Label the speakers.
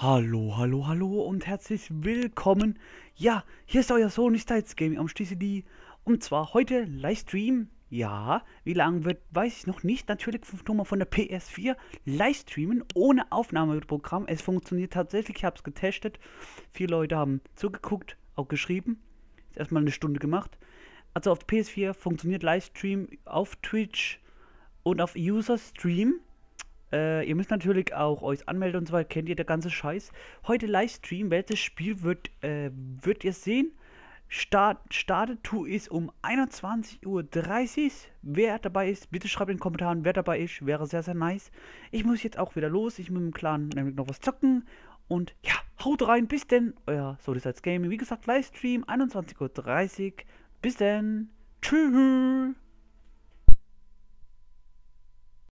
Speaker 1: Hallo, hallo, hallo und herzlich willkommen. Ja, hier ist euer Sony Styles Gaming am die Und zwar heute Livestream. Ja, wie lange wird, weiß ich noch nicht. Natürlich Nummer von der PS4 Livestreamen ohne Aufnahmeprogramm. Es funktioniert tatsächlich, ich habe es getestet. Viele Leute haben zugeguckt, auch geschrieben. Ist erstmal eine Stunde gemacht. Also auf PS4 funktioniert Livestream auf Twitch und auf User Stream äh, ihr müsst natürlich auch euch anmelden und so weiter. Kennt ihr der ganze Scheiß? Heute Livestream, welches Spiel wird, äh, wird ihr sehen? Start, startet tu ist um 21.30 Uhr. Wer dabei ist, bitte schreibt in den Kommentaren, wer dabei ist. Wäre sehr, sehr nice. Ich muss jetzt auch wieder los. Ich muss mit dem Clan nämlich noch was zocken. Und ja, haut rein. Bis denn. Euer Solicites Gaming. Wie gesagt, Livestream 21.30 Uhr. Bis denn. Tschüss.